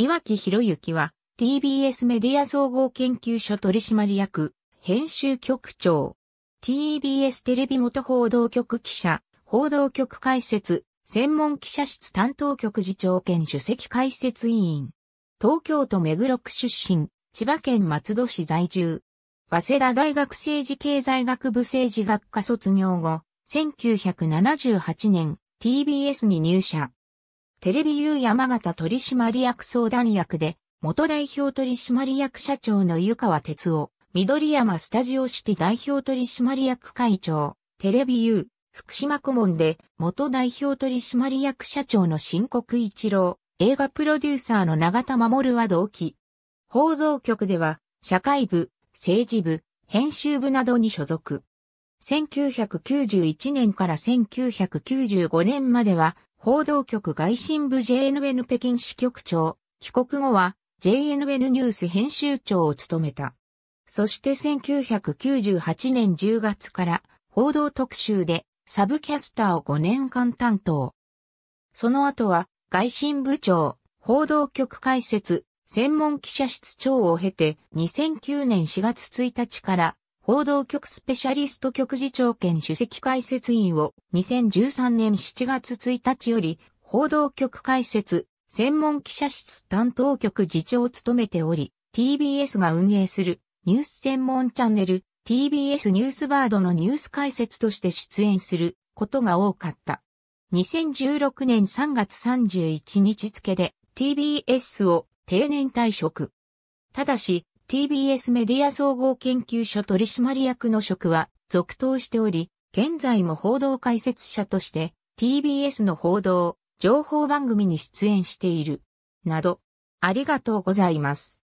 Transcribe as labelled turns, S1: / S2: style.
S1: 岩木博之は TBS メディア総合研究所取
S2: 締役、編集局長、TBS テレビ元報道局記者、報道局解説、専門記者室担当局次長兼主席解説委員、東京都目黒区出身、千葉県松戸市在住、早稲田大学政治経済学部政治学科卒業後、1978年 TBS に入社。テレビ U 山形取締役相談役で、元代表取締役社長の湯川哲夫、緑山スタジオシティ代表取締役会長、テレビ U、福島顧問で、元代表取締役社長の新国一郎、映画プロデューサーの永田守は同期。報道局では、社会部、政治部、編集部などに所属。1991年から1995年までは、報道局外信部 JNN 北京支局長、帰国後は JNN ニュース編集長を務めた。そして1998年10月から報道特集でサブキャスターを5年間担当。その後は外信部長、報道局解説、専門記者室長を経て2009年4月1日から報道局スペシャリスト局次長兼主席解説員を2013年7月1日より報道局解説専門記者室担当局次長を務めており TBS が運営するニュース専門チャンネル TBS ニュースバードのニュース解説として出演することが多かった。2016年3月31日付で TBS を定年退職。ただし、TBS メディア総合研究所取締役の職は続投しており、現在も報道解説者として TBS の報道、情報番組に出演している。
S1: など、ありがとうございます。